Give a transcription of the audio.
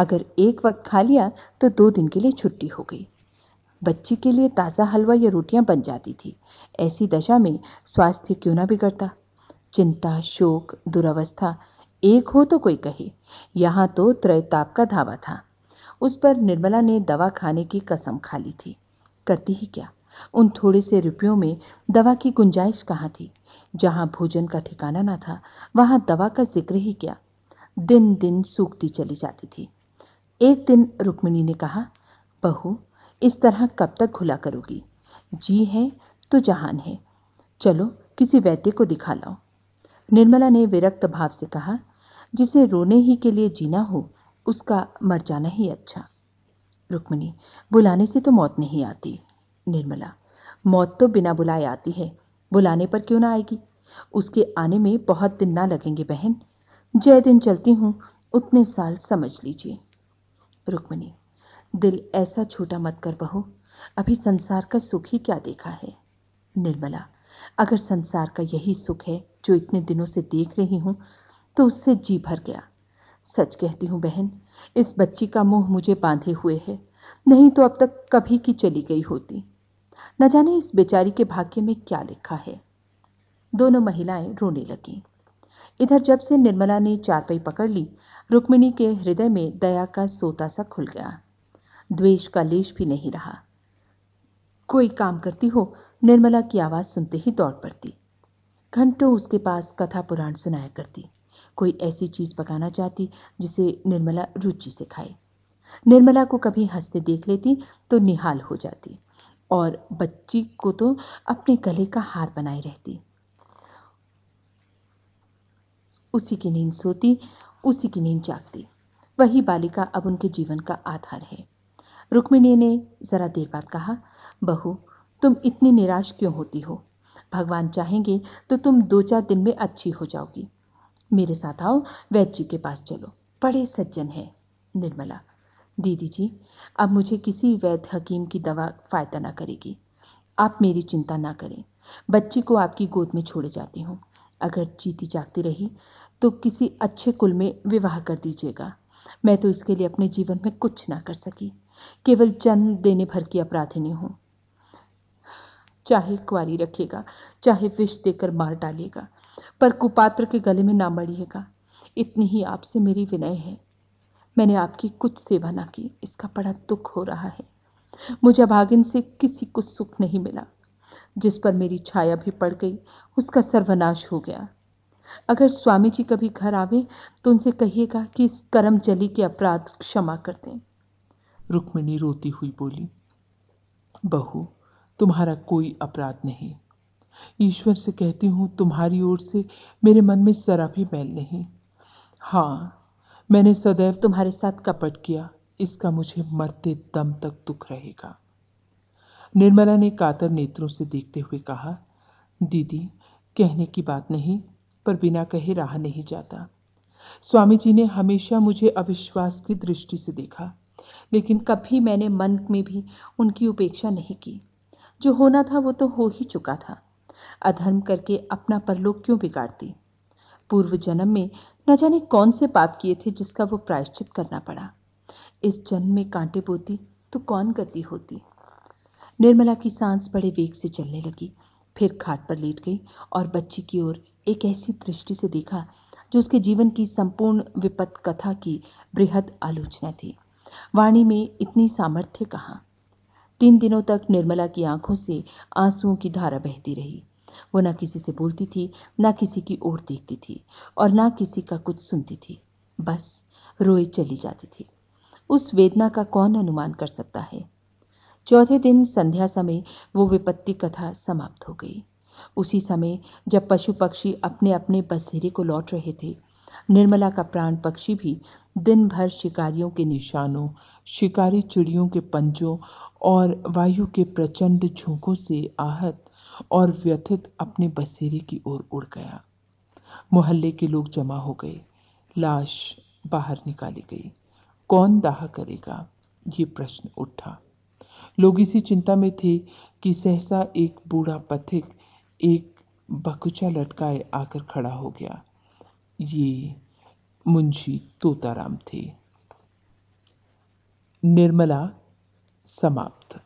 अगर एक वक्त खा लिया तो दो दिन के लिए छुट्टी हो गई बच्ची के लिए ताज़ा हलवा या रोटियां बन जाती थी ऐसी दशा में स्वास्थ्य क्यों ना बिगड़ता चिंता शोक दुरावस्था एक हो तो कोई कहे यहाँ तो त्रैताप का धावा था उस पर निर्मला ने दवा खाने की कसम खा ली थी करती ही क्या उन थोड़े से रुपयों में दवा की गुंजाइश कहाँ थी जहाँ भोजन का ठिकाना ना था वहाँ दवा का जिक्र ही क्या दिन दिन सूखती चली जाती थी एक दिन रुक्मिणी ने कहा बहू इस तरह कब तक घुला करोगी जी है तो जहान है चलो किसी वैद्य को दिखा लाओ निर्मला ने विरक्त भाव से कहा जिसे रोने ही के लिए जीना हो उसका मर जाना ही अच्छा रुक्मिणी बुलाने से तो मौत नहीं आती निर्मला मौत तो बिना बुलाए आती है बुलाने पर क्यों ना आएगी उसके आने में बहुत दिन ना लगेंगे बहन जय दिन चलती हूँ उतने साल समझ लीजिए रुक्मिणी दिल ऐसा छोटा मत कर बहू अभी संसार का सुख ही क्या देखा है निर्मला अगर संसार का यही सुख है जो इतने दिनों से देख रही हूँ तो उससे जी भर गया सच कहती हूँ बहन इस बच्ची का मुंह मुझे बांधे हुए है नहीं तो अब तक कभी की चली गई होती न जाने इस बेचारी के भाग्य में क्या लिखा है दोनों महिलाएं रोने लगीं इधर जब से निर्मला ने चारपाई पकड़ ली रुक्मिणी के हृदय में दया का सोता सा खुल गया द्वेष का लेश भी नहीं रहा कोई काम करती हो निर्मला की आवाज़ सुनते ही दौड़ पड़ती घंटों उसके पास कथा पुराण सुनाया करती कोई ऐसी चीज़ पकाना चाहती जिसे निर्मला रुचि से खाए निर्मला को कभी हंसते देख लेती तो निहाल हो जाती और बच्ची को तो अपने गले का हार बनाए रहती उसी की नींद सोती उसी की नींद जागती वही बालिका अब उनके जीवन का आधार है रुक्मिणी ने ज़रा देर बाद कहा बहू तुम इतनी निराश क्यों होती हो भगवान चाहेंगे तो तुम दो चार दिन में अच्छी हो जाओगी मेरे साथ आओ वैद्य जी के पास चलो बड़े सज्जन हैं निर्मला दीदी जी अब मुझे किसी वैद्य हकीम की दवा फ़ायदा ना करेगी आप मेरी चिंता ना करें बच्ची को आपकी गोद में छोड़े जाती हूँ अगर जीती जागती रही तो किसी अच्छे कुल में विवाह कर दीजिएगा मैं तो इसके लिए अपने जीवन में कुछ ना कर सकी केवल जन्म देने भर की अपराधिनी हूँ चाहे कुआरी रखिएगा चाहे विष देकर मार डालिएगा पर कुपात्र के गले में ना मड़िएगा इतनी ही आपसे मेरी विनय है मैंने आपकी कुछ सेवा ना की इसका बड़ा दुख हो रहा है मुझे भागिन से किसी को सुख नहीं मिला जिस पर मेरी छाया भी पड़ गई उसका सर्वनाश हो गया अगर स्वामी जी कभी घर आवे तो उनसे कहिएगा कि इस करम जली के अपराध क्षमा कर दें रुक्मिणी रोती हुई बोली बहू तुम्हारा कोई अपराध नहीं ईश्वर से कहती हूँ तुम्हारी ओर से मेरे मन में जरा भी मैल नहीं हाँ मैंने सदैव तुम्हारे साथ कपट किया इसका मुझे मरते दम तक दुख रहेगा निर्मला ने कातर नेत्रों से देखते हुए कहा दीदी कहने की बात नहीं पर बिना कहे रहा नहीं जाता स्वामी जी ने हमेशा मुझे अविश्वास की दृष्टि से देखा लेकिन कभी मैंने मन में भी उनकी उपेक्षा नहीं की जो होना था वो तो हो ही चुका था अधर्म करके अपना परलोक क्यों बिगाड़ती पूर्व जन्म में न जाने कौन से पाप किए थे जिसका वो प्रायश्चित करना पड़ा इस जन्म में कांटे बोती तो कौन गति होती निर्मला की सांस बड़े वेग से चलने लगी फिर खाट पर लेट गई और बच्ची की ओर एक ऐसी दृष्टि से देखा जो उसके जीवन की संपूर्ण विपत कथा की बृहद आलोचना थी वाणी में इतनी सामर्थ्य कहाँ तीन दिनों तक निर्मला की आंखों से आंसुओं की धारा बहती रही वो ना किसी से बोलती थी ना किसी की ओर देखती थी और ना किसी का कुछ सुनती थी बस रोए चली जाती थी उस वेदना का कौन अनुमान कर सकता है चौथे दिन संध्या समय वो विपत्ति कथा समाप्त हो गई उसी समय जब पशु पक्षी अपने अपने बसेरे को लौट रहे थे निर्मला का प्राण पक्षी भी दिन भर शिकारियों के निशानों शिकारी चिड़ियों के पंजों और वायु के प्रचंड झोंकों से आहत और व्यथित अपने बसेरे की ओर उड़ गया मोहल्ले के लोग जमा हो गए लाश बाहर निकाली गई कौन दाह करेगा ये प्रश्न उठा लोग इसी चिंता में थे कि सहसा एक बूढ़ा पथिक एक बकुचा लटकाए आकर खड़ा हो गया ये मुंशी तोताराम थे निर्मला समाप्त